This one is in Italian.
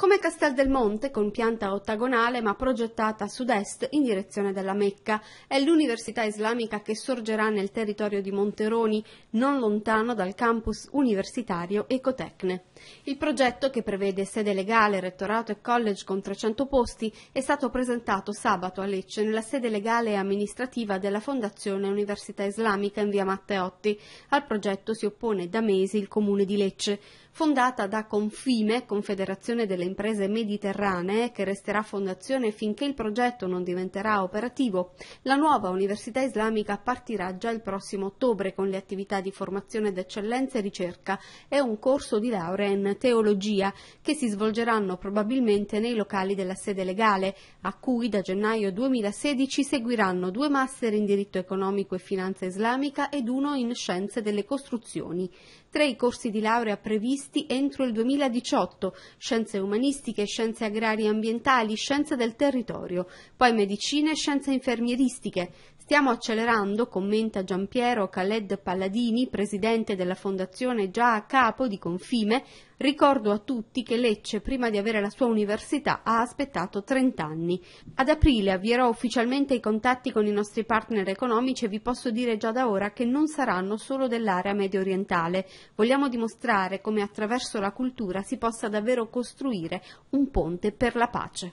come Castel del Monte con pianta ottagonale ma progettata a sud-est in direzione della Mecca. È l'università islamica che sorgerà nel territorio di Monteroni, non lontano dal campus universitario Ecotecne. Il progetto, che prevede sede legale, rettorato e college con 300 posti, è stato presentato sabato a Lecce nella sede legale e amministrativa della Fondazione Università Islamica in via Matteotti. Al progetto si oppone da mesi il comune di Lecce. Fondata da Confime, Confederazione delle imprese mediterranee che resterà fondazione finché il progetto non diventerà operativo. La nuova Università Islamica partirà già il prossimo ottobre con le attività di formazione d'eccellenza e ricerca e un corso di laurea in teologia che si svolgeranno probabilmente nei locali della sede legale, a cui da gennaio 2016 seguiranno due master in diritto economico e finanza islamica ed uno in scienze delle costruzioni. Tre i corsi di laurea previsti entro il 2018, scienze umanitarie umanistiche, scienze agrarie e ambientali, scienze del territorio, poi medicina e scienze infermieristiche. Stiamo accelerando, commenta Giampiero Khaled Palladini, presidente della fondazione già a capo di Confime, Ricordo a tutti che Lecce, prima di avere la sua università, ha aspettato 30 anni. Ad aprile avvierò ufficialmente i contatti con i nostri partner economici e vi posso dire già da ora che non saranno solo dell'area medio orientale. Vogliamo dimostrare come attraverso la cultura si possa davvero costruire costruire un ponte per la pace.